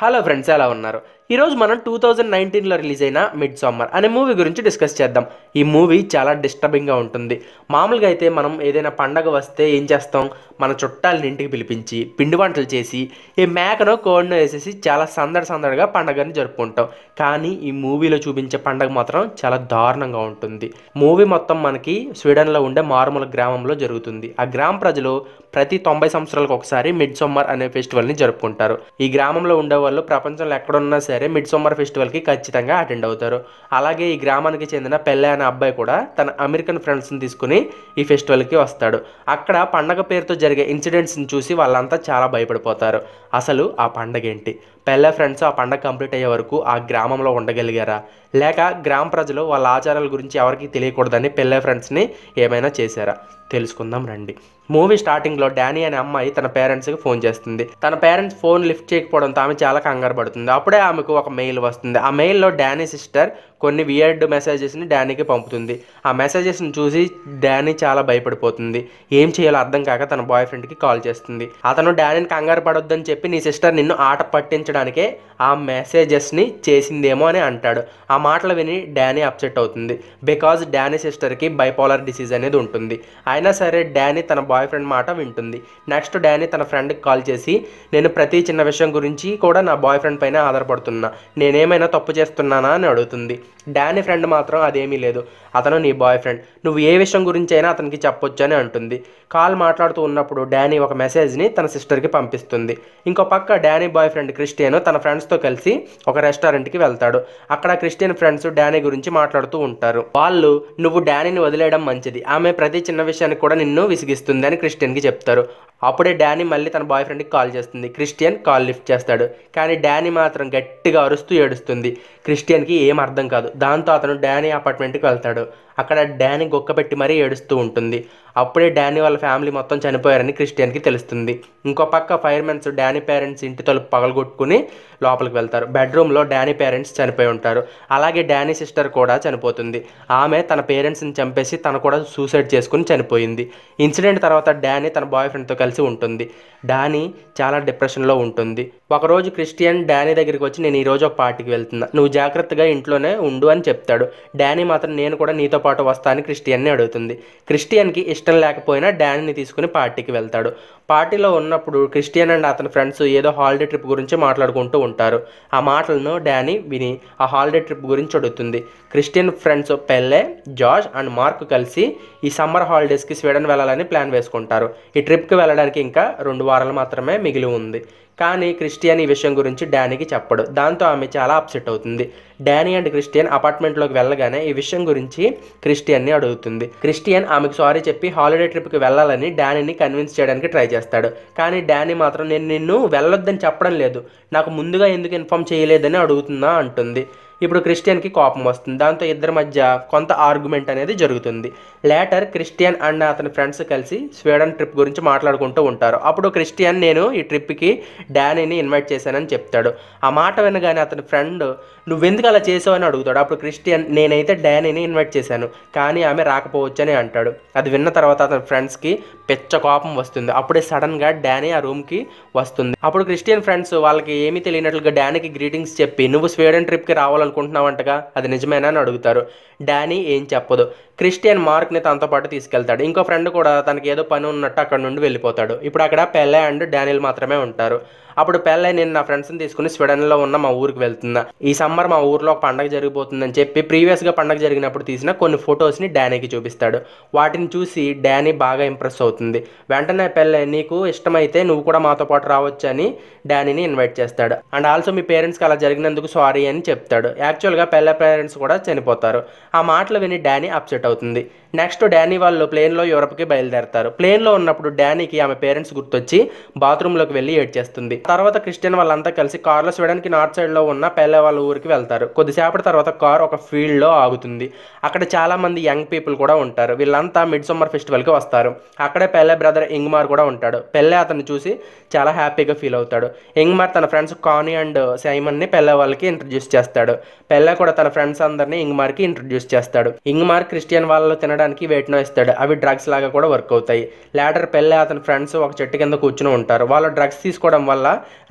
hello friends ఎలా ఉన్నారు ఈరోజు మనం టూ థౌజండ్ నైన్టీన్లో రిలీజ్ అయిన మిడ్ సమ్మర్ అనే మూవీ గురించి డిస్కస్ చేద్దాం ఈ మూవీ చాలా డిస్టర్బింగ్గా ఉంటుంది మామూలుగా అయితే మనం ఏదైనా పండగ వస్తే ఏం చేస్తాం మన చుట్టాలని ఇంటికి పిలిపించి పిండి వంటలు చేసి ఈ మేకను కోడిను వేసేసి చాలా సందడి సందడిగా పండగని జరుపుకుంటాం కానీ ఈ మూవీలో చూపించే పండగ మాత్రం చాలా దారుణంగా ఉంటుంది మూవీ మొత్తం మనకి స్వీడన్లో ఉండే మారుమూల గ్రామంలో జరుగుతుంది ఆ గ్రామ ప్రజలు ప్రతి తొంభై సంవత్సరాలకు ఒకసారి మిడ్ సమ్మర్ అనే ఫెస్టివల్ని జరుపుకుంటారు ఈ గ్రామంలో ఉండే వాళ్ళు ప్రపంచంలో ఎక్కడున్నా సరే మిడ్ సమ్మర్ ఫెస్టివల్కి ఖచ్చితంగా అటెండ్ అవుతారు అలాగే ఈ గ్రామానికి చెందిన పెళ్ళే అనే అబ్బాయి కూడా తన అమెరికన్ ఫ్రెండ్స్ని తీసుకుని ఈ ఫెస్టివల్కి వస్తాడు అక్కడ పండగ పేరుతో జరిగే ఇన్సిడెంట్స్ని చూసి వాళ్ళంతా చాలా భయపడిపోతారు అసలు ఆ పండగ ఏంటి పెళ్ళ ఫ్రెండ్స్ ఆ పండగ కంప్లీట్ అయ్యే వరకు ఆ గ్రామంలో ఉండగలిగారా లేక గ్రామ ప్రజలు వాళ్ళ ఆచారాల గురించి ఎవరికి తెలియకూడదని పెళ్ళ ఫ్రెండ్స్ని ఏమైనా చేశారా తెలుసుకుందాం రండి మూవీ స్టార్టింగ్లో డానీ అనే అమ్మాయి తన పేరెంట్స్కి ఫోన్ చేస్తుంది తన పేరెంట్స్ ఫోన్ లిఫ్ట్ చేయకపోవడంతో ఆమె చాలా కంగారు పడుతుంది అప్పుడే ఆమెకు ఒక మెయిల్ వస్తుంది ఆ మెయిల్లో డానీ సిస్టర్ కొన్ని వియర్డ్ మెసేజెస్ని డానీకి పంపుతుంది ఆ మెసేజెస్ని చూసి డానీ చాలా భయపడిపోతుంది ఏం చేయాలో అర్థం కాక తన బాయ్ ఫ్రెండ్కి కాల్ చేస్తుంది అతను డానీని కంగారు పడొద్దని చెప్పి నీ సిస్టర్ నిన్ను ఆట పట్టించడం తప్పించడానికే ఆ మెసేజెస్ని చేసిందేమో అని అంటాడు ఆ మాటలు విని డానీ అప్సెట్ అవుతుంది బికాజ్ డానీ సిస్టర్కి బైపోలర్ డిసీజ్ అనేది ఉంటుంది అయినా సరే డానీ తన బాయ్ ఫ్రెండ్ మాట వింటుంది నెక్స్ట్ డానీ తన ఫ్రెండ్కి కాల్ చేసి నేను ప్రతి చిన్న విషయం గురించి కూడా నా బాయ్ ఫ్రెండ్ పైన ఆధారపడుతున్నా నేనేమైనా తప్పు చేస్తున్నానా అని అడుగుతుంది డానీ ఫ్రెండ్ మాత్రం అదేమీ లేదు అతను నీ బాయ్ ఫ్రెండ్ నువ్వు ఏ విషయం గురించి అయినా అతనికి చెప్పొచ్చు అని అంటుంది కాల్ మాట్లాడుతూ ఉన్నప్పుడు డానీ ఒక మెసేజ్ని తన సిస్టర్కి పంపిస్తుంది ఇంకో పక్క డానీ బాయ్ ఫ్రెండ్ క్రిస్టియన్ తన ఫ్రెండ్స్తో కలిసి ఒక రెస్టారెంట్కి వెళ్తాడు అక్కడ క్రిస్టియన్ ఫ్రెండ్స్ డానీ గురించి మాట్లాడుతూ ఉంటారు వాళ్ళు నువ్వు డానీని వదిలేయడం మంచిది ఆమె ప్రతి చిన్న విషయానికి కూడా నిన్ను విసిగిస్తుంది అని క్రిస్టియన్కి చెప్తారు అప్పుడే డానీ మళ్ళీ తన బాయ్ ఫ్రెండ్కి కాల్ చేస్తుంది క్రిస్టియన్ కాల్ లిఫ్ట్ చేస్తాడు కానీ డానీ మాత్రం గట్టిగా అరుస్తూ ఏడుస్తుంది క్రిస్టియన్కి ఏం అర్థం కాదు దాంతో అతను డానీ అపార్ట్మెంట్కి వెళ్తాడు అక్కడ డాని పెట్టి మరీ ఏడుస్తూ ఉంటుంది అప్పుడే డానీ వాళ్ళ ఫ్యామిలీ మొత్తం చనిపోయారని క్రిస్టియన్కి తెలుస్తుంది ఇంకో పక్క ఫైర్మెన్స్ డానీ పేరెంట్స్ ఇంటి తలుపు పగలగొట్టుకుని లోపలికి వెళ్తారు బెడ్రూమ్లో డానీ పేరెంట్స్ చనిపోయి ఉంటారు అలాగే డానీ సిస్టర్ కూడా చనిపోతుంది ఆమె తన పేరెంట్స్ని చంపేసి తను కూడా సూసైడ్ చేసుకుని చనిపోయింది ఇన్సిడెంట్ తర్వాత డానీ తన బాయ్ ఫ్రెండ్తో కలిసి ఉంటుంది డానీ చాలా డిప్రెషన్లో ఉంటుంది ఒకరోజు క్రిస్టియన్ డానీ దగ్గరికి వచ్చి నేను ఈరోజు ఒక పార్టీకి వెళ్తున్నా నువ్వు జాగ్రత్తగా ఇంట్లోనే ఉండు అని చెప్తాడు డానీ మాత్రం నేను కూడా నీతో పాటు వస్తా అని క్రిస్టియన్ని అడుగుతుంది క్రిస్టియన్కి ఇష్టం లేకపోయినా డాన్ని తీసుకుని పార్టీకి వెళ్తాడు పార్టీలో ఉన్నప్పుడు క్రిస్టియన్ అండ్ అతని ఫ్రెండ్స్ ఏదో హాలిడే ట్రిప్ గురించి మాట్లాడుకుంటూ ఉంటారు ఆ మాటలను డానీ విని ఆ హాలిడే ట్రిప్ గురించి అడుగుతుంది Christian friends Pelle George and Mark కలిసి ఈ సమ్మర్ హాలిడేస్కి స్వీడన్ వెళ్ళాలని ప్లాన్ వేసుకుంటారు ఈ ట్రిప్కి వెళ్ళడానికి ఇంకా రెండు వారాలు మాత్రమే మిగిలి ఉంది కానీ క్రిస్టియన్ ఈ విషయం గురించి డానీకి చెప్పడు దాంతో ఆమె చాలా అప్సెట్ అవుతుంది డానీ అండ్ క్రిస్టియన్ అపార్ట్మెంట్లోకి వెళ్ళగానే ఈ విషయం గురించి క్రిస్టియన్ని అడుగుతుంది క్రిస్టియన్ ఆమెకు సారీ చెప్పి హాలిడే ట్రిప్కి వెళ్ళాలని డానీని కన్విన్స్ చేయడానికి ట్రై చేస్తుంది చేస్తాడు కానీ డానీ మాత్రం నేను నిన్ను వెళ్ళొద్దని చెప్పడం లేదు నాకు ముందుగా ఎందుకు ఇన్ఫామ్ చేయలేదని అడుగుతున్నా అంటుంది ఇప్పుడు క్రిస్టియన్కి కోపం వస్తుంది దాంతో ఇద్దరి మధ్య కొంత ఆర్గ్యుమెంట్ అనేది జరుగుతుంది లేటర్ క్రిస్టియన్ అండ్ అతని ఫ్రెండ్స్ కలిసి స్వీడన్ ట్రిప్ గురించి మాట్లాడుకుంటూ ఉంటారు అప్పుడు క్రిస్టియన్ నేను ఈ ట్రిప్కి డానీని ఇన్వైట్ చేశానని చెప్తాడు ఆ మాట వినగానే అతని ఫ్రెండ్ నువ్వెందుకు అలా చేసావు అని అడుగుతాడు అప్పుడు క్రిస్టియన్ నేనైతే డానీని ఇన్వైట్ చేశాను కానీ ఆమె రాకపోవచ్చు అని అంటాడు అది విన్న తర్వాత అతని ఫ్రెండ్స్కి పెచ్చ కోపం వస్తుంది అప్పుడే సడన్గా డానీ ఆ రూమ్కి వస్తుంది అప్పుడు క్రిస్టియన్ ఫ్రెండ్స్ వాళ్ళకి ఏమీ తెలియనట్లుగా డానీకి గ్రీటింగ్స్ చెప్పి నువ్వు స్వీడన్ ట్రిప్కి రావాలని అనుకుంటున్నావంటగా అది నిజమేనా అని అడుగుతారు డానీ ఏం చెప్పదు క్రిస్టియన్ మార్క్ని తనతో పాటు తీసుకెళ్తాడు ఇంకో ఫ్రెండ్ కూడా తనకి ఏదో పని ఉన్నట్టు అక్కడ నుండి వెళ్ళిపోతాడు ఇప్పుడు అక్కడ పెళ్ళ అండ్ డానియల్ మాత్రమే ఉంటారు అప్పుడు పెళ్ళై నేను నా ఫ్రెండ్స్ని తీసుకుని స్వీడన్లో ఉన్న మా ఊరికి వెళ్తున్నా ఈ సమ్మర్ మా ఊర్లో ఒక పండగ జరిగిపోతుందని చెప్పి ప్రీవియస్గా పండగ జరిగినప్పుడు తీసిన కొన్ని ఫొటోస్ని డానీకి చూపిస్తాడు వాటిని చూసి డానీ బాగా ఇంప్రెస్ అవుతుంది వెంటనే పెళ్ళై నీకు ఇష్టమైతే నువ్వు కూడా మాతో పాటు రావచ్చు అని డానీని ఇన్వైట్ చేస్తాడు అండ్ ఆల్సో మీ పేరెంట్స్కి అలా జరిగినందుకు సారీ అని చెప్తాడు యాక్చువల్గా పెళ్ళ పేరెంట్స్ కూడా చనిపోతారు ఆ మాటలు విని డానీ అప్సెట్ అవుతుంది నెక్స్ట్ డానీ వాళ్ళు ప్లేన్లో యూరప్కి బయలుదేరతారు ప్లేన్లో ఉన్నప్పుడు డానీకి ఆమె పేరెంట్స్ గుర్తొచ్చి బాత్రూంలోకి వెళ్ళి ఏడ్చేస్తుంది తర్వాత క్రిస్టియన్ వాళ్ళంతా కలిసి కార్లో చూడడానికి నార్త్ సైడ్లో ఉన్న పెళ్ళ వాళ్ళ ఊరికి వెళ్తారు కొద్దిసేపటి తర్వాత కార్ ఒక ఫీల్డ్లో ఆగుతుంది అక్కడ చాలామంది యంగ్ పీపుల్ కూడా ఉంటారు వీళ్ళంతా మిడ్ సమ్మర్ ఫెస్టివల్కి వస్తారు అక్కడే పెళ్ళ బ్రదర్ ఇంగ్మార్ కూడా ఉంటాడు పెళ్ళే అతను చూసి చాలా హ్యాపీగా ఫీల్ అవుతాడు ఇంగ్మార్ తన ఫ్రెండ్స్ కానీ అండ్ సైమన్ని పెళ్ళ వాళ్ళకి ఇంట్రడ్యూస్ చేస్తాడు పెళ్ళ కూడా తన ఫ్రెండ్స్ అందరినీ ఇంగ్మార్కి ఇంట్రడ్యూస్ చేస్తాడు ఇంగ్మార్ క్రిస్టియన్ వాళ్ళు తినడానికి తినడానికి వేటినో ఇస్తాడు అవి డ్రగ్స్ లాగా కూడా వర్క్ అవుతాయి లేటర్ పెళ్ళి అతని ఫ్రెండ్స్ ఒక చెట్టు కింద కూర్చుని ఉంటారు వాళ్ళు డ్రగ్స్ తీసుకోవడం వల్ల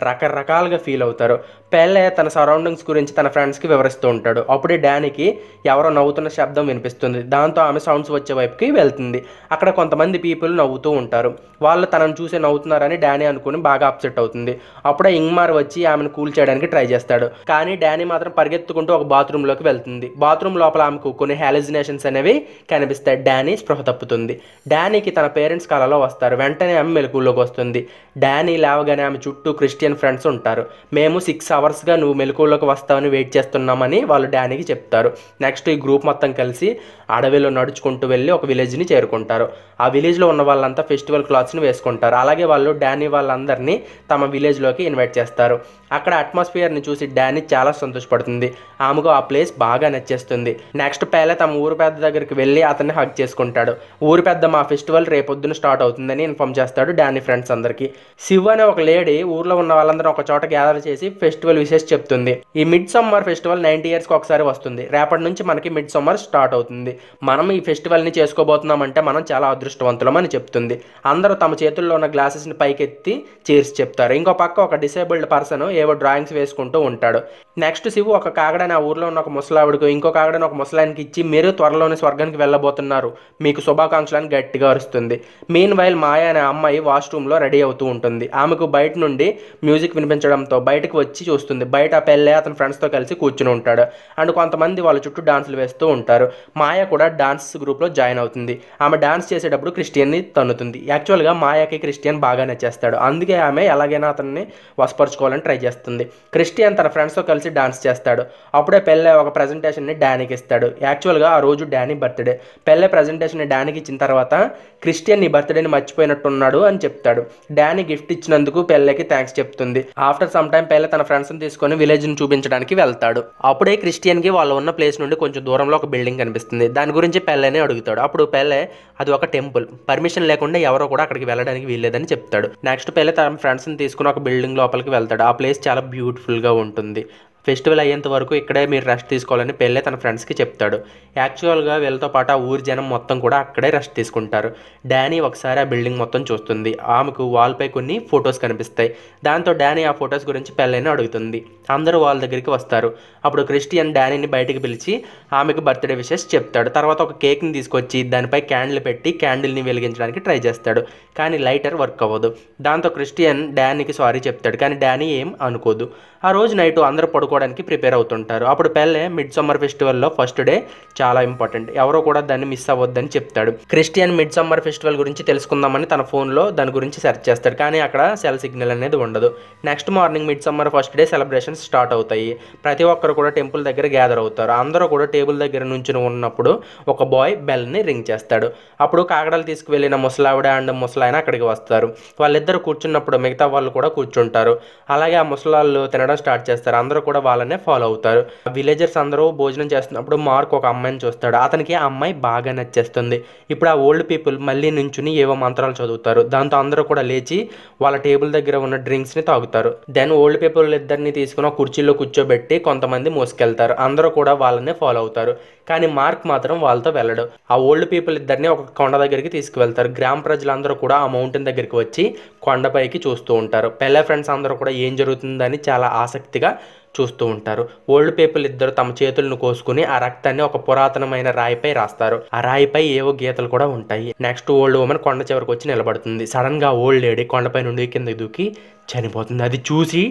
రకరకాలుగా ఫీల్ అవుతారు పెళ్ళే తన సరౌండింగ్స్ గురించి తన ఫ్రెండ్స్కి వివరిస్తూ ఉంటాడు అప్పుడే డానికి ఎవరో నవ్వుతున్న శబ్దం వినిపిస్తుంది దాంతో ఆమె సౌండ్స్ వచ్చే వైపుకి వెళ్తుంది అక్కడ కొంతమంది పీపుల్ నవ్వుతూ ఉంటారు వాళ్ళు తనను చూసి నవ్వుతున్నారని డానీ అనుకుని బాగా అప్సెట్ అవుతుంది అప్పుడే ఇంగ్మార్ వచ్చి ఆమెను కూల్ చేయడానికి ట్రై చేస్తాడు కానీ డానీ మాత్రం పరిగెత్తుకుంటూ ఒక బాత్రూంలోకి వెళ్తుంది బాత్రూమ్ లోపల ఆమెకు కొన్ని హాలిజినేషన్స్ అనేవి కనిపిస్తాయి చేస్తే డానీ స్పృహ తప్పుతుంది డానీకి తన పేరెంట్స్ కళలో వస్తారు వెంటనే ఆమె మెలకుల్లోకి వస్తుంది డానీ లేవగానే ఆమె చుట్టూ క్రిస్టియన్ ఫ్రెండ్స్ ఉంటారు మేము సిక్స్ అవర్స్గా నువ్వు మెలకుల్లోకి వస్తావని వెయిట్ చేస్తున్నామని వాళ్ళు డానీకి చెప్తారు నెక్స్ట్ ఈ గ్రూప్ మొత్తం కలిసి అడవిలో నడుచుకుంటూ వెళ్ళి ఒక విలేజ్ని చేరుకుంటారు ఆ విలేజ్లో ఉన్న వాళ్ళంతా ఫెస్టివల్ క్లాత్స్ని వేసుకుంటారు అలాగే వాళ్ళు డానీ వాళ్ళందరినీ తమ విలేజ్లోకి ఇన్వైట్ చేస్తారు అక్కడ అట్మాస్ఫియర్ని చూసి డానీ చాలా సంతోషపడుతుంది ఆమెకు ఆ ప్లేస్ బాగా నచ్చేస్తుంది నెక్స్ట్ పేలే తమ ఊరు పెద్ద దగ్గరికి వెళ్ళి అతన్ని హగ్ చేసుకుంటాడు ఊరు పెద్ద మా ఫెస్టివల్ రేపొద్దున స్టార్ట్ అవుతుందని ఇన్ఫామ్ చేస్తాడు డానీ ఫ్రెండ్స్ అందరికీ శివ అనే ఒక లేడీ ఊర్లో ఉన్న వాళ్ళందరూ ఒక చోట గ్యాదర్ చేసి ఫెస్టివల్ విషయస్ చెప్తుంది ఈ మిడ్ సమ్మర్ ఫెస్టివల్ నైంటీ ఇయర్స్కి ఒకసారి వస్తుంది రేపటి నుంచి మనకి మిడ్ సమ్మర్ స్టార్ట్ అవుతుంది మనం ఈ ఫెస్టివల్ని చేసుకోబోతున్నామంటే మనం చాలా అదృష్టవంతులం అని చెప్తుంది అందరూ తమ చేతుల్లో ఉన్న గ్లాసెస్ని పైకెత్తి చేర్చి చెప్తారు ఇంకో పక్క ఒక డిసేబుల్డ్ పర్సన్ ఏ ఏవో డ్రాయింగ్స్ వేసుకుంటూ ఉంటాడు నెక్స్ట్ శివు ఒక కాగడని ఆ ఊర్లో ఉన్న ఒక ముసలావిడకు ఇంకో కాగడని ఒక ముసలాయనకి ఇచ్చి మీరు త్వరలోనే స్వర్గానికి వెళ్ళబోతున్నారు మీకు శుభాకాంక్షలు అని గట్టిగా అరుస్తుంది మెయిన్ వైల్ మాయా అనే అమ్మాయి వాష్రూమ్లో రెడీ అవుతూ ఉంటుంది ఆమెకు బయట నుండి మ్యూజిక్ వినిపించడంతో బయటకు వచ్చి చూస్తుంది బయట పెళ్ళే అతని ఫ్రెండ్స్తో కలిసి కూర్చుని ఉంటాడు అండ్ కొంతమంది వాళ్ళ చుట్టూ డాన్సులు వేస్తూ ఉంటారు మాయ కూడా డాన్స్ గ్రూప్లో జాయిన్ అవుతుంది ఆమె డాన్స్ చేసేటప్పుడు క్రిస్టియన్ని తన్నుతుంది యాక్చువల్గా మాయాకి క్రిస్టియన్ బాగా నచ్చేస్తాడు అందుకే ఆమె ఎలాగైనా అతన్ని వసపరుచుకోవాలని ట్రై చేస్తుంది క్రిస్టియన్ తన ఫ్రెండ్స్తో కలిసి డాన్స్ చేస్తాడు అప్పుడే పెళ్ళే ఒక ప్రజెంటేషన్ని డానికి ఇస్తాడు యాక్చువల్గా ఆ రోజు డానీ బర్త్డే పెళ్ళే ప్రజెంటేషన్ని డానికి ఇచ్చిన తర్వాత క్రిస్టియన్ నీ బర్త్డేని మర్చిపోయినట్టున్నాడు అని చెప్తాడు డానీ గిఫ్ట్ ఇచ్చినందుకు పెళ్ళకి థ్యాంక్స్ చెప్తుంది ఆఫ్టర్ సమ్ టైం పెళ్ళే తన ఫ్రెండ్స్ని తీసుకొని విలేజ్ని చూపించడానికి వెళ్తాడు అప్పుడే క్రిస్టియన్కి వాళ్ళు ఉన్న ప్లేస్ నుండి కొంచెం దూరంలో ఒక బిల్డింగ్ కనిపిస్తుంది దాని గురించి పెళ్ళనే అడుగుతాడు అప్పుడు పెళ్ళే అది ఒక టెంపుల్ పర్మిషన్ లేకుండా ఎవరో కూడా అక్కడికి వెళ్ళడానికి వీల్లేదని చెప్తాడు నెక్స్ట్ పెళ్ళే తన ఫ్రెండ్స్ని తీసుకుని ఒక బిల్డింగ్ లోపలికి వెళ్తాడు ఆ ప్లేస్ ప్లేస్ చాలా బ్యూటిఫుల్గా ఉంటుంది ఫెస్టివల్ అయ్యేంత వరకు ఇక్కడే మీరు రెస్ట్ తీసుకోవాలని పెళ్ళే తన ఫ్రెండ్స్కి చెప్తాడు యాక్చువల్గా వీళ్ళతో పాటు ఆ ఊరి జనం మొత్తం కూడా అక్కడే రెస్ట్ తీసుకుంటారు డానీ ఒకసారి ఆ బిల్డింగ్ మొత్తం చూస్తుంది ఆమెకు వాల్పై కొన్ని ఫొటోస్ కనిపిస్తాయి దాంతో డానీ ఆ ఫొటోస్ గురించి పెళ్ళైనా అడుగుతుంది అందరూ వాళ్ళ దగ్గరికి వస్తారు అప్పుడు క్రిస్టియన్ డానీని బయటకు పిలిచి ఆమెకు బర్త్డే విషెస్ చెప్తాడు తర్వాత ఒక కేక్ని తీసుకొచ్చి దానిపై క్యాండిల్ పెట్టి క్యాండిల్ని వెలిగించడానికి ట్రై చేస్తాడు కానీ లైటర్ వర్క్ అవ్వదు దాంతో క్రిస్టియన్ డానీకి సారీ చెప్తాడు కానీ డానీ ఏం అనుకోదు ఆ రోజు నైట్ అందరూ పడుకోవడానికి ప్రిపేర్ అవుతుంటారు అప్పుడు పెళ్ళే మిడ్ సమ్మర్ ఫెస్టివల్లో ఫస్ట్ డే చాలా ఇంపార్టెంట్ ఎవరో కూడా దాన్ని మిస్ అవ్వద్దని చెప్తాడు క్రిస్టియన్ మిడ్ సమ్మర్ ఫెస్టివల్ గురించి తెలుసుకుందామని తన ఫోన్లో దాని గురించి సెర్చ్ చేస్తాడు కానీ అక్కడ సెల్ సిగ్నల్ అనేది ఉండదు next morning mid summer first day celebrations start అవుతాయి ప్రతి ఒక్కరు కూడా టెంపుల్ దగ్గర గ్యాదర్ అవుతారు అందరూ కూడా టేబుల్ దగ్గర నుంచి ఉన్నప్పుడు ఒక బాయ్ బెల్ని రింగ్ చేస్తాడు అప్పుడు కాగడాలు తీసుకువెళ్ళిన ముసలావిడ అండ్ ముసలాయన అక్కడికి వస్తారు వాళ్ళిద్దరు కూర్చున్నప్పుడు మిగతా వాళ్ళు కూడా కూర్చుంటారు అలాగే ఆ ముసలాళ్ళు తినడం కూడా స్టార్ట్ చేస్తారు అందరూ కూడా వాళ్ళనే ఫాలో అవుతారు విలేజర్స్ అందరూ భోజనం చేస్తున్నప్పుడు మార్క్ ఒక అమ్మాయిని చూస్తాడు అతనికి ఆ అమ్మాయి బాగా నచ్చేస్తుంది ఇప్పుడు ఆ ఓల్డ్ పీపుల్ మళ్ళీ నుంచుని ఏవో మంత్రాలు చదువుతారు దాంతో అందరూ కూడా లేచి వాళ్ళ టేబుల్ దగ్గర ఉన్న డ్రింక్స్ని తాగుతారు దెన్ ఓల్డ్ పీపుల్ ఇద్దరిని తీసుకుని కుర్చీలో కూర్చోబెట్టి కొంతమంది మోసుకెళ్తారు అందరూ కూడా వాళ్ళనే ఫాలో అవుతారు కానీ మార్క్ మాత్రం వాళ్ళతో వెళ్ళడు ఆ ఓల్డ్ పీపుల్ ఇద్దరిని ఒక కొండ దగ్గరికి తీసుకువెళ్తారు గ్రామ ప్రజలందరూ కూడా ఆ మౌంటైన్ దగ్గరికి వచ్చి కొండపైకి చూస్తూ ఉంటారు పెళ్ళ ఫ్రెండ్స్ అందరూ కూడా ఏం జరుగుతుందని చాలా ఆసక్తిగా చూస్తూ ఉంటారు ఓల్డ్ పీపుల్ ఇద్దరు తమ చేతులను కోసుకుని ఆ రక్తాన్ని ఒక పురాతనమైన రాయిపై రాస్తారు ఆ రాయిపై ఏవో గీతలు కూడా ఉంటాయి నెక్స్ట్ ఓల్డ్ ఉమెన్ కొండ చివరికి వచ్చి నిలబడుతుంది సడన్ గా ఓల్డ్ లేడీ కొండపై నుండి కిందకి దూకి చనిపోతుంది అది చూసి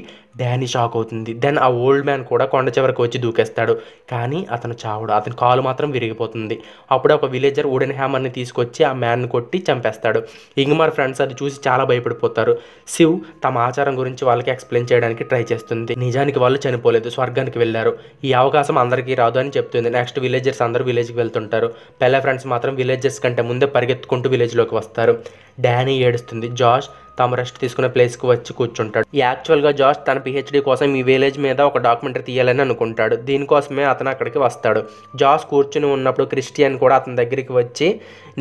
డానీ షాక్ అవుతుంది దెన్ ఆ ఓల్డ్ మ్యాన్ కూడా కొండ చివరికి వచ్చి దూకేస్తాడు కానీ అతను చావుడు అతని కాలు మాత్రం విరిగిపోతుంది అప్పుడు ఒక విలేజర్ వుడెన్ హ్యామర్ని తీసుకొచ్చి ఆ మ్యాన్ కొట్టి చంపేస్తాడు ఇంగ్మార్ ఫ్రెండ్స్ అది చూసి చాలా భయపడిపోతారు శివ్ తమ ఆచారం గురించి వాళ్ళకి ఎక్స్ప్లెయిన్ చేయడానికి ట్రై చేస్తుంది నిజానికి వాళ్ళు చనిపోలేదు స్వర్గానికి వెళ్ళారు ఈ అవకాశం అందరికీ రాదు అని చెప్తుంది నెక్స్ట్ విలేజర్స్ అందరూ విలేజ్కి వెళ్తుంటారు పెళ్ళ ఫ్రెండ్స్ మాత్రం విలేజర్స్ కంటే ముందే పరిగెత్తుకుంటూ విలేజ్లోకి వస్తారు డానీ ఏడుస్తుంది జాష్ తాము రెస్ట్ తీసుకునే ప్లేస్కి వచ్చి కూర్చుంటాడు యాక్చువల్గా జార్జ్ తన పిహెచ్డి కోసం ఈ విలేజ్ మీద ఒక డాక్యుమెంటరీ తీయాలని అనుకుంటాడు దీనికోసమే అతను అక్కడికి వస్తాడు జార్జ్ కూర్చుని ఉన్నప్పుడు క్రిస్టియన్ కూడా అతని దగ్గరికి వచ్చి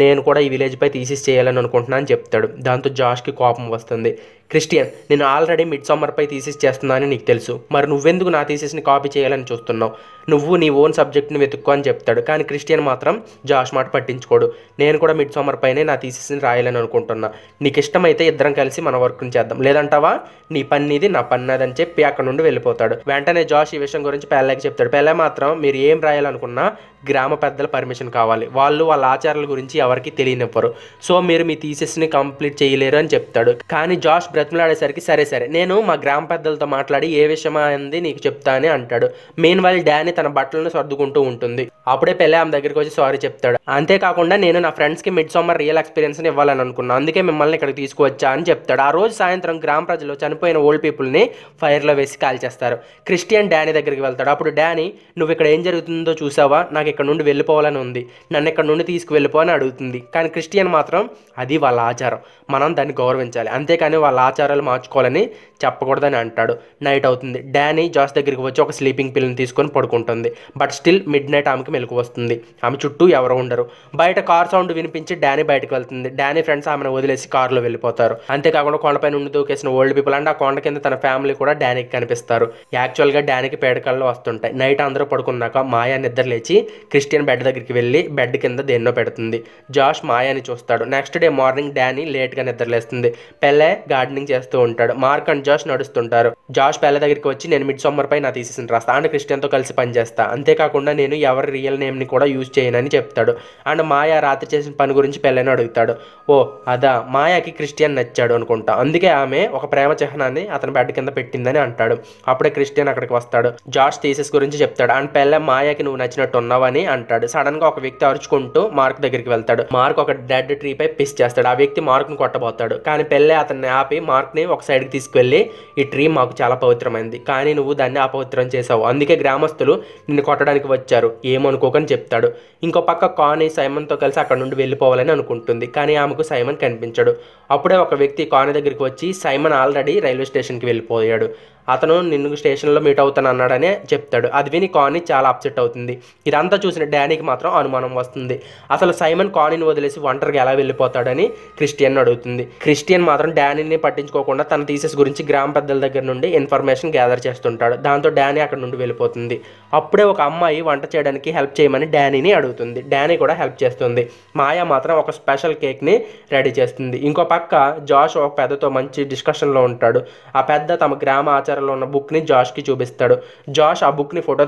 నేను కూడా ఈ విలేజ్పై తీసి చేయాలని అనుకుంటున్నాను అని చెప్తాడు దాంతో జార్జ్కి కోపం వస్తుంది క్రిస్టియన్ నేను ఆల్రెడీ మిడ్ సమ్మర్పై థీసిస్ చేస్తున్నానని నీకు తెలుసు మరి నువ్వెందుకు నా థీసిస్ని కాపీ చేయాలని చూస్తున్నావు నువ్వు నీ ఓన్ సబ్జెక్ట్ని వెతుక్కు అని చెప్తాడు కానీ క్రిస్టియన్ మాత్రం జాష్ మాట పట్టించుకోడు నేను కూడా మిడ్ సమ్మర్ పైనే నా థీసిస్ని రాయాలని అనుకుంటున్నా నీకు ఇష్టమైతే ఇద్దరం కలిసి మన వర్క్ని చేద్దాం లేదంటావా నీ పన్నీది నా పన్నది అని చెప్పి అక్కడ నుండి వెళ్ళిపోతాడు వెంటనే జాష్ ఈ విషయం గురించి పెళ్ళకి చెప్తాడు పెళ్ళ మాత్రం మీరు ఏం రాయాలనుకున్నా గ్రామ పెద్దల పర్మిషన్ కావాలి వాళ్ళు వాళ్ళ ఆచారాల గురించి ఎవరికి తెలియనివ్వరు సో మీరు మీ థీసెస్ని కంప్లీట్ చేయలేరు అని చెప్తాడు కానీ జాష్ బ్రతిమలాడేసరికి సరే సరే నేను మా గ్రామ పెద్దలతో మాట్లాడి ఏ విషయమా అంది నీకు చెప్తా అని అంటాడు మెయిన్ వాళ్ళ డానీ తన బట్టలను సర్దుకుంటూ ఉంటుంది అప్పుడే పెళ్ళి ఆమె దగ్గరికి వచ్చి సారీ చెప్తాడు అంతేకాకుండా నేను నా ఫ్రెండ్స్కి మిడ్ సమ్మర్ రియల్ ఎక్స్పీరియన్స్ని ఇవ్వాలని అనుకున్నాను అందుకే మిమ్మల్ని ఇక్కడికి తీసుకువచ్చా అని చెప్తాడు ఆ రోజు సాయంత్రం గ్రామ ప్రజలు చనిపోయిన ఓల్డ్ పీపుల్ని ఫైర్లో వేసి కాల్చేస్తారు క్రిస్టియన్ డానీ దగ్గరికి వెళ్తాడు అప్పుడు డానీ నువ్వు ఇక్కడ ఏం జరుగుతుందో చూసావా నాకు ఇక్కడ నుండి వెళ్ళిపోవాలని ఉంది నన్ను ఇక్కడ నుండి తీసుకువెళ్ళిపో అడుగుతుంది కానీ క్రిస్టియన్ మాత్రం అది వాళ్ళ ఆచారం మనం దాన్ని గౌరవించాలి అంతేకాని వాళ్ళ ఆచారాలు మార్చుకోవాలని చెప్పకూడదని అంటాడు నైట్ అవుతుంది డానీ జాస్ దగ్గరికి వచ్చి ఒక స్లీపింగ్ పిల్లని తీసుకొని పడుకుంటుంది బట్ స్టిల్ మిడ్ నైట్ ఆమెకి మెలకు వస్తుంది ఆమె చుట్టూ ఎవరు ఉండరు బయట కార్ సౌండ్ వినిపించి డానీ బయటకు వెళ్తుంది డానీ ఫ్రెండ్స్ ఆమెను వదిలేసి కారులో వెళ్ళిపోతారు అంతేకాకుండా కొండపై నుండి దూకేసిన ఓల్డ్ పీపుల్ అండ్ ఆ కొండ కింద తన ఫ్యామిలీ కూడా డానీకి కనిపిస్తారు యాక్చువల్గా డానీకి పేడకల్లో వస్తుంటాయి నైట్ అందరూ పడుకున్నాక మాయా నిద్ర లేచి క్రిస్టియన్ బెడ్ దగ్గరికి వెళ్ళి బెడ్ కింద దేన్నో పెడుతుంది జాష్ మాయాని చూస్తాడు నెక్స్ట్ డే మార్నింగ్ డానీ లేట్గా నిద్రలేస్తుంది పెళ్ళే గార్డెనింగ్ చేస్తూ ఉంటాడు మార్క్ అండ్ జాష్ నడుస్తుంటారు జాష్ పెళ్ళ దగ్గరికి వచ్చి నేను మిడ్ సమ్మర్ పై నా తీసేసిన రాస్తా అండ్ క్రిస్టియన్తో కలిసి పనిచేస్తా అంతేకాకుండా నేను ఎవరి రియల్ నేమ్ని కూడా యూజ్ చేయనని చెప్తాడు అండ్ మాయా రాత్రి చేసిన పని గురించి పెళ్ళని అడుగుతాడు ఓ అదా మాయాకి క్రిస్టియన్ నచ్చాడు అనుకుంటా అందుకే ఆమె ఒక ప్రేమ చిహ్నాన్ని అతని బెడ్ కింద పెట్టిందని అంటాడు అప్పుడే క్రిస్టియన్ అక్కడికి వస్తాడు జాష్ థీసెస్ గురించి చెప్తాడు అండ్ పెళ్ళ మాయాకి నువ్వు నచ్చినట్టు ఉన్నావని అని అంటాడు సడన్ గా ఒక వ్యక్తి అరుచుకుంటూ మార్క్ దగ్గరికి వెళ్తాడు మార్క్ ఒక డెడ్ ట్రీ పై పిస్ చేస్తాడు ఆ వ్యక్తి మార్క్ ను కొట్టబోతాడు కానీ పెళ్లి అతన్ని ఆపి మార్క్ ని ఒక సైడ్ కి తీసుకెళ్లి ఈ ట్రీ మాకు చాలా పవిత్రమైంది కానీ నువ్వు దాన్ని అపవిత్రం చేసావు అందుకే గ్రామస్తులు నిన్ను కొట్టడానికి వచ్చారు ఏమనుకోకని చెప్తాడు ఇంకో పక్క కాని సైమన్ తో కలిసి అక్కడ నుండి వెళ్ళిపోవాలని అనుకుంటుంది కానీ ఆమెకు సైమన్ కనిపించడు అప్పుడే ఒక వ్యక్తి కాని దగ్గరికి వచ్చి సైమన్ ఆల్రెడీ రైల్వే స్టేషన్కి వెళ్ళిపోయాడు అతను నిన్ను స్టేషన్లో మీట్ అవుతాను అన్నాడనే చెప్తాడు అది విని కాని చాలా అప్సెట్ అవుతుంది ఇదంతా చూసిన డానీకి మాత్రం అనుమానం వస్తుంది అసలు సైమన్ కానీని వదిలేసి ఒంటరికి ఎలా వెళ్ళిపోతాడని క్రిస్టియన్ అడుగుతుంది క్రిస్టియన్ మాత్రం డానీని పట్టించుకోకుండా తన థీసెస్ గురించి గ్రామ పెద్దల దగ్గర నుండి ఇన్ఫర్మేషన్ గ్యాదర్ చేస్తుంటాడు దాంతో డానీ అక్కడ నుండి వెళ్ళిపోతుంది అప్పుడే ఒక అమ్మాయి వంట చేయడానికి హెల్ప్ చేయమని డానీని అడుగుతుంది డానీ కూడా హెల్ప్ చేస్తుంది మాయా మాత్రం ఒక స్పెషల్ కేక్ని రెడీ చేస్తుంది ఇంకో పక్క జాష్ ఒక పెద్దతో మంచి డిస్కషన్లో ఉంటాడు ఆ పెద్ద తమ గ్రామ ఆచారం టార్చర్లో ఉన్న బుక్ని జాష్కి చూపిస్తాడు జాష్ ఆ బుక్ని ఫోటో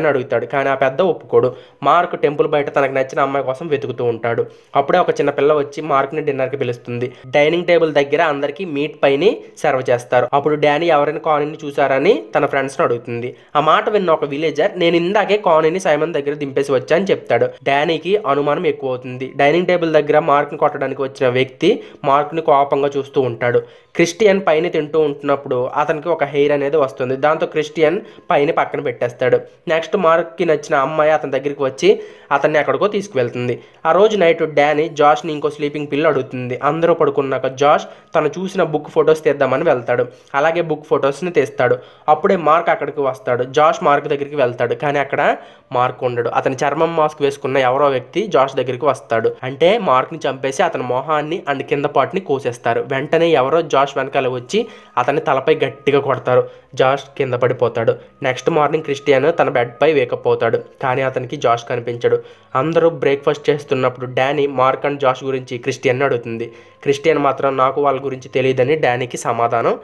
అని అడుగుతాడు కానీ ఆ పెద్ద ఒప్పుకోడు మార్క్ టెంపుల్ బయట తనకు నచ్చిన అమ్మాయి కోసం వెతుకుతూ ఉంటాడు అప్పుడే ఒక చిన్న పిల్ల వచ్చి మార్క్ని డిన్నర్కి పిలుస్తుంది డైనింగ్ టేబుల్ దగ్గర అందరికీ మీట్ పైని సర్వ్ చేస్తారు అప్పుడు డానీ ఎవరైనా కాలనీని చూసారని తన ఫ్రెండ్స్ని అడుగుతుంది ఆ మాట విన్న ఒక విలేజర్ నేను ఇందాకే కానీని సైమన్ దగ్గర దింపేసి వచ్చాను చెప్తాడు డానీకి అనుమానం ఎక్కువ అవుతుంది డైనింగ్ టేబుల్ దగ్గర మార్క్ని కొట్టడానికి వచ్చిన వ్యక్తి మార్క్ని కోపంగా చూస్తూ ఉంటాడు క్రిస్టియన్ పైన తింటూ ఉంటున్నప్పుడు అతనికి ఒక హెయిర్ పేరు అనేది వస్తుంది దాంతో క్రిస్టియన్ పైన పక్కన పెట్టేస్తాడు నెక్స్ట్ మార్క్కి నచ్చిన అమ్మాయి అతని దగ్గరికి వచ్చి అతన్ని అక్కడికో తీసుకువెళ్తుంది ఆ రోజు నైట్ డానీ జాష్ని ఇంకో స్లీపింగ్ పిల్ అడుగుతుంది అందరూ పడుకున్నాక జాష్ తను చూసిన బుక్ ఫొటోస్ తీద్దామని వెళ్తాడు అలాగే బుక్ ఫొటోస్ని తీస్తాడు అప్పుడే మార్క్ అక్కడికి వస్తాడు జాష్ మార్క్ దగ్గరికి వెళ్తాడు కానీ అక్కడ మార్క్ ఉండడు అతని చర్మం మాస్క్ వేసుకున్న ఎవరో వ్యక్తి జాష్ దగ్గరికి వస్తాడు అంటే మార్క్ని చంపేసి అతని మొహాన్ని అండ్ కింద పాటుని కోసేస్తారు వెంటనే ఎవరో జాష్ వెనకాల వచ్చి అతని తలపై గట్టిగా కొడతారు జాష్ కింద పడిపోతాడు నెక్స్ట్ మార్నింగ్ క్రిస్టియన్ తన బెడ్పై వేకప్ కానీ అతనికి జాష్ కనిపించడు అందరూ బ్రేక్ఫాస్ట్ చేస్తున్నప్పుడు డానీ మార్క్ అండ్ జాష్ గురించి క్రిస్టియన్ అడుగుతుంది క్రిస్టియన్ మాత్రం నాకు వాళ్ళ గురించి తెలియదని డానీకి సమాధానం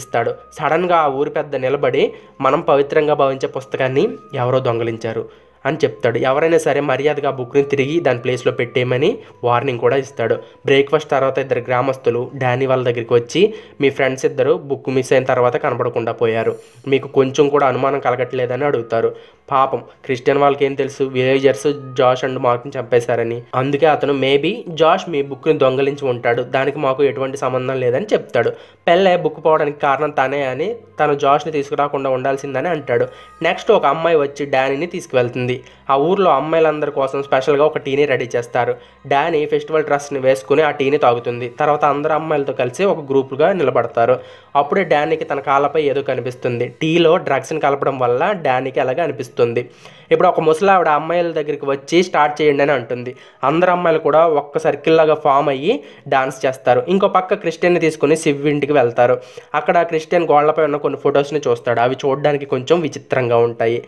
ఇస్తాడు సడన్గా ఆ ఊరి పెద్ద నిలబడి మనం పవిత్రంగా భావించే పుస్తకాన్ని ఎవరో దొంగలించారు అని చెప్తాడు ఎవరైనా సరే మర్యాదగా బుక్ని తిరిగి దాని ప్లేస్లో పెట్టేయమని వార్నింగ్ కూడా ఇస్తాడు బ్రేక్ఫాస్ట్ తర్వాత ఇద్దరు గ్రామస్తులు డానీ వాళ్ళ దగ్గరికి వచ్చి మీ ఫ్రెండ్స్ ఇద్దరు బుక్ మిస్ అయిన తర్వాత కనబడకుండా పోయారు మీకు కొంచెం కూడా అనుమానం కలగట్లేదని అడుగుతారు పాపం క్రిస్టియన్ వాళ్ళకి ఏం తెలుసు విలేజర్స్ జాష్ అండ్ మార్క్ని చంపేశారని అందుకే అతను మేబీ జాష్ మీ బుక్ని దొంగలించి ఉంటాడు దానికి మాకు ఎటువంటి సంబంధం లేదని చెప్తాడు పెళ్ళే బుక్ పోవడానికి కారణం తనే అని తను జాష్ని తీసుకురాకుండా ఉండాల్సిందని అంటాడు నెక్స్ట్ ఒక అమ్మాయి వచ్చి డానీని తీసుకువెళ్తుంది ఆ ఊర్లో అమ్మాయిలందరి కోసం స్పెషల్గా ఒక టీని రెడీ చేస్తారు డానీ ఫెస్టివల్ డ్రెస్ని వేసుకుని ఆ టీని తాగుతుంది తర్వాత అందరు అమ్మాయిలతో కలిసి ఒక గ్రూప్గా నిలబడతారు అప్పుడే డానీకి తన కాళ్ళపై ఏదో కనిపిస్తుంది టీలో డ్రగ్స్ని కలపడం వల్ల డానీకి అలాగే అనిపిస్తుంది ఇప్పుడు ఒక ముసలి ఆవిడ అమ్మాయిల దగ్గరికి వచ్చి స్టార్ట్ చేయండి అని అంటుంది అందరు అమ్మాయిలు కూడా ఒక్క సర్కిల్ లాగా ఫామ్ అయ్యి డాన్స్ చేస్తారు ఇంకో పక్క క్రిస్టియన్ని తీసుకుని శివ్ ఇంటికి వెళ్తారు అక్కడ క్రిస్టియన్ గోళ్లపై ఉన్న కొన్ని ఫొటోస్ని చూస్తాడు అవి చూడడానికి కొంచెం విచిత్రంగా ఉంటాయి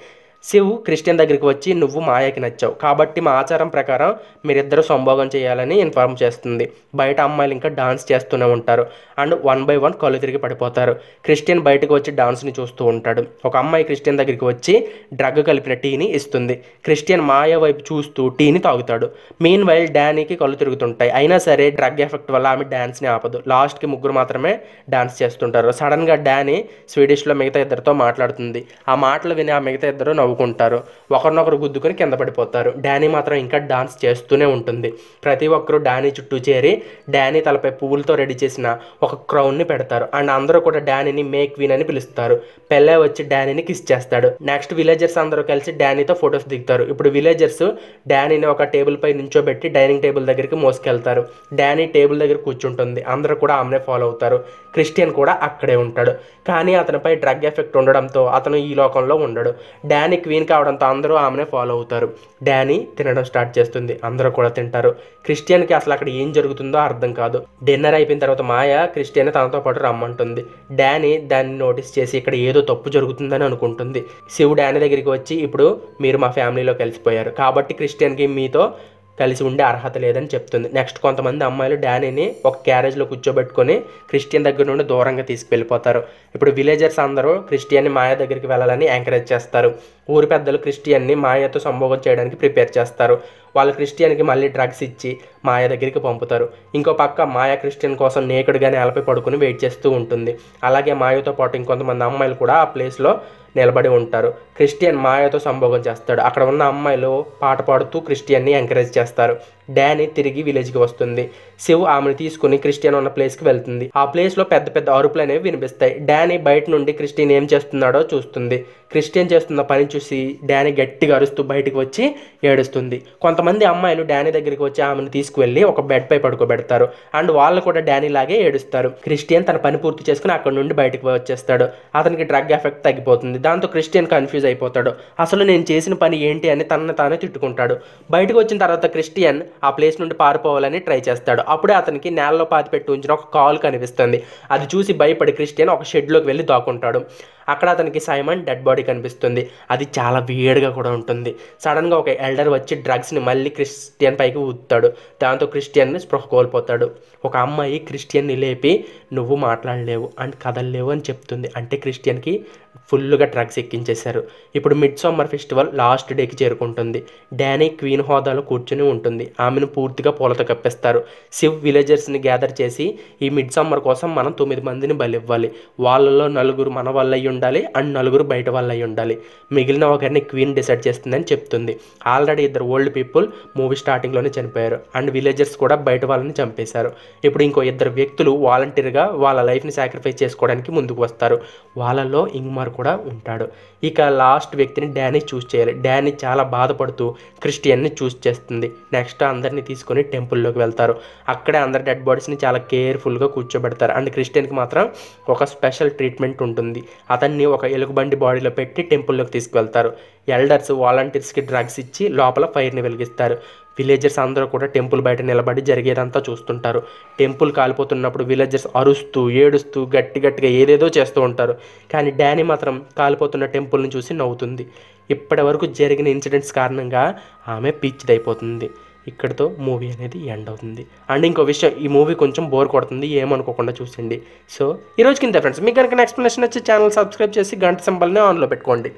శివు క్రిస్టియన్ దగ్గరికి వచ్చి నువ్వు మాయకి నచ్చావు కాబట్టి మా ఆచారం ప్రకారం మీరిద్దరు సంభోగం చేయాలని ఇన్ఫార్మ్ చేస్తుంది బయట అమ్మాయిలు ఇంకా డాన్స్ చేస్తూనే ఉంటారు అండ్ వన్ బై వన్ కళ్ళు తిరిగి పడిపోతారు క్రిస్టియన్ బయటకు వచ్చి డాన్స్ని చూస్తూ ఉంటాడు ఒక అమ్మాయి క్రిస్టియన్ దగ్గరికి వచ్చి డ్రగ్ కలిపిన టీని ఇస్తుంది క్రిస్టియన్ మాయ వైపు చూస్తూ టీని తాగుతాడు మెయిన్ వైల్ డానీకి కళ్ళు తిరుగుతుంటాయి అయినా సరే డ్రగ్ ఎఫెక్ట్ వల్ల ఆమె డాన్స్ని ఆపదు లాస్ట్కి ముగ్గురు మాత్రమే డాన్స్ చేస్తుంటారు సడన్గా డానీ స్వీడిష్లో మిగతా ఇద్దరితో మాట్లాడుతుంది ఆ మాటలు విని ఆ మిగతా ఇద్దరు నవ్వుకుంటారు ఒకరినొకరు గుద్దుకొని కింద పడిపోతారు డానీ మాత్రం ఇంకా డాన్స్ చేస్తూనే ఉంటుంది ప్రతి ఒక్కరూ డానీ చుట్టూ చేరి డానీ తలపై పువ్వులతో రెడీ చేసిన ఒక క్రౌన్ని పెడతారు అండ్ అందరూ కూడా డానీని మేక్ విన్ అని పిలుస్తారు పెళ్ళే వచ్చి డానీని కిస్ చేస్తాడు నెక్స్ట్ విలేజర్స్ అందరూ కలిసి డానీతో ఫొటోస్ దిగుతారు ఇప్పుడు విలేజర్స్ డానీని ఒక టేబుల్ పై నించోబెట్టి డైనింగ్ టేబుల్ దగ్గరికి మోసుకెళ్తారు డానీ టేబుల్ దగ్గర కూర్చుంటుంది అందరూ కూడా ఆమెనే ఫాలో అవుతారు క్రిస్టియన్ కూడా అక్కడే ఉంటాడు కానీ అతనిపై డ్రగ్ ఎఫెక్ట్ ఉండడంతో అతను ఈ లోకంలో ఉండడు డానీ డానీ క్వీన్ కావడంతో అందరూ ఆమెనే ఫాలో అవుతారు డానీ తినడం స్టార్ట్ చేస్తుంది అందరూ కూడా తింటారు క్రిస్టియన్కి అసలు అక్కడ ఏం జరుగుతుందో అర్థం కాదు డిన్నర్ అయిపోయిన తర్వాత మాయ క్రిస్టియన్ తనతో పాటు రమ్మంటుంది డానీ దాన్ని నోటీస్ చేసి ఇక్కడ ఏదో తప్పు జరుగుతుందని అనుకుంటుంది శివు డానీ దగ్గరికి వచ్చి ఇప్పుడు మీరు మా ఫ్యామిలీలో కలిసిపోయారు కాబట్టి క్రిస్టియన్కి మీతో కలిసి ఉండే అర్హత లేదని చెప్తుంది నెక్స్ట్ కొంతమంది అమ్మాయిలు డానీని ఒక క్యారేజ్లో కూర్చోబెట్టుకొని క్రిస్టియన్ దగ్గర నుండి దూరంగా తీసుకువెళ్ళిపోతారు ఇప్పుడు విలేజర్స్ అందరూ క్రిస్టియన్ని మాయా దగ్గరికి వెళ్ళాలని ఎంకరేజ్ చేస్తారు ఊరి పెద్దలు క్రిస్టియన్ని మాయాతో సంభోగం చేయడానికి ప్రిపేర్ చేస్తారు వాళ్ళు క్రిస్టియన్కి మళ్ళీ డ్రగ్స్ ఇచ్చి మాయా దగ్గరికి పంపుతారు ఇంకో పక్క మాయా క్రిస్టియన్ కోసం నేకుడుగా నేలపై పడుకుని వెయిట్ చేస్తూ ఉంటుంది అలాగే మాయతో పాటు ఇంకొంతమంది అమ్మాయిలు కూడా ఆ ప్లేస్లో నిలబడి ఉంటారు క్రిస్టియన్ మాయతో సంభోగం చేస్తాడు అక్కడ ఉన్న అమ్మాయిలు పాట పాడుతూ క్రిస్టియన్ని ఎంకరేజ్ చేస్తారు డానీ తిరిగి విలేజ్కి వస్తుంది శివ్ ఆమెను తీసుకుని క్రిస్టియన్ ఉన్న ప్లేస్కి వెళ్తుంది ఆ ప్లేస్లో పెద్ద పెద్ద అరుపులు అనేవి వినిపిస్తాయి డానీ బయట నుండి క్రిస్టియన్ ఏం చేస్తున్నాడో చూస్తుంది క్రిస్టియన్ చేస్తున్న పని చూసి డానీ గట్టిగా అరుస్తూ బయటకు వచ్చి ఏడుస్తుంది కొంతమంది అమ్మాయిలు డానీ దగ్గరికి వచ్చి ఆమెను తీసుకువెళ్ళి ఒక బెడ్పై పడుకోబెడతారు అండ్ వాళ్ళు కూడా డానీ లాగే ఏడుస్తారు క్రిస్టియన్ తన పని పూర్తి చేసుకుని అక్కడ నుండి బయటకు వచ్చేస్తాడు అతనికి డ్రగ్ ఎఫెక్ట్ తగ్గిపోతుంది దాంతో క్రిస్టియన్ కన్ఫ్యూజ్ అయిపోతాడు అసలు నేను చేసిన పని ఏంటి అని తనను తానే తిట్టుకుంటాడు బయటకు వచ్చిన తర్వాత క్రిస్టియన్ ఆ ప్లేస్ నుండి పారిపోవాలని ట్రై చేస్తాడు అప్పుడే అతనికి నేలలో పాతి పెట్టి ఉంచిన ఒక కాల్ కనిపిస్తుంది అది చూసి భయపడి క్రిస్టియన్ ఒక షెడ్లోకి వెళ్ళి దాక్కుంటాడు అక్కడ అతనికి సైమన్ డెడ్ బాడీ కనిపిస్తుంది అది చాలా వేడిగా కూడా ఉంటుంది సడన్గా ఒక ఎల్డర్ వచ్చి డ్రగ్స్ని మళ్ళీ క్రిస్టియన్ పైకి ఊదుతాడు దాంతో క్రిస్టియన్ని స్పృహ కోల్పోతాడు ఒక అమ్మాయి క్రిస్టియన్ని లేపి నువ్వు మాట్లాడలేవు అండ్ కదలలేవు అని చెప్తుంది అంటే క్రిస్టియన్కి ఫుల్గా ట్రక్స్ ఎక్కించేశారు ఇప్పుడు మిడ్ సమ్మర్ ఫెస్టివల్ లాస్ట్ డేకి చేరుకుంటుంది డానీ క్వీన్ హోదాలో కూర్చొని ఉంటుంది ఆమెను పూర్తిగా పూలతో కప్పేస్తారు శివ్ విలేజర్స్ని గ్యాదర్ చేసి ఈ మిడ్ సమ్మర్ కోసం మనం తొమ్మిది మందిని బలివ్వాలి వాళ్ళలో నలుగురు మన వల్ల అయి ఉండాలి అండ్ నలుగురు బయట వల్ల అయి ఉండాలి మిగిలిన ఒకరిని క్వీన్ డిసైడ్ చేస్తుందని చెప్తుంది ఆల్రెడీ ఇద్దరు ఓల్డ్ పీపుల్ మూవీ స్టార్టింగ్లోనే చనిపోయారు అండ్ విలేజర్స్ కూడా బయట వాళ్ళని చంపేశారు ఇప్పుడు ఇంకో ఇద్దరు వ్యక్తులు వాలంటీర్గా వాళ్ళ లైఫ్ని సాక్రిఫైస్ చేసుకోవడానికి ముందుకు వస్తారు వాళ్ళలో ఇంగ్మార్క్ కూడా ఉంటాడు ఇక లాస్ట్ వ్యక్తిని డానీ చూస్ చేయాలి డానీ చాలా బాధపడుతూ క్రిస్టియన్ని చూస్ చేస్తుంది నెక్స్ట్ అందరినీ తీసుకొని టెంపుల్లోకి వెళ్తారు అక్కడే అందరి డెడ్ బాడీస్ని చాలా కేర్ఫుల్గా కూర్చోబెడతారు అండ్ క్రిస్టియన్కి మాత్రం ఒక స్పెషల్ ట్రీట్మెంట్ ఉంటుంది అతన్ని ఒక ఎలుగుబండి బాడీలో పెట్టి టెంపుల్లోకి తీసుకువెళ్తారు ఎల్డర్స్ వాలంటీర్స్కి డ్రగ్స్ ఇచ్చి లోపల ఫైర్ని వెలిగిస్తారు విలేజర్స్ అందరూ కూడా టెంపుల్ బయట నిలబడి జరిగేదంతా చూస్తుంటారు టెంపుల్ కాలిపోతున్నప్పుడు విలేజర్స్ అరుస్తూ ఏడుస్తూ గట్టి గట్టిగా ఏదేదో చేస్తూ ఉంటారు కానీ డానీ మాత్రం కాలిపోతున్న టెంపుల్ని చూసి నవ్వుతుంది ఇప్పటి వరకు జరిగిన ఇన్సిడెంట్స్ కారణంగా ఆమె అయిపోతుంది ఇక్కడితో మూవీ అనేది ఎండ్ అవుతుంది అండ్ ఇంకో విషయం ఈ మూవీ కొంచెం బోర్ కొడుతుంది ఏమనుకోకుండా చూసండి సో ఈ రోజు కింద ఫ్రెండ్స్ మీకు కనుక ఎక్స్ప్లెనేషన్ వచ్చి ఛానల్ సబ్స్క్రైబ్ చేసి గంట సింబల్ని ఆన్లో పెట్టుకోండి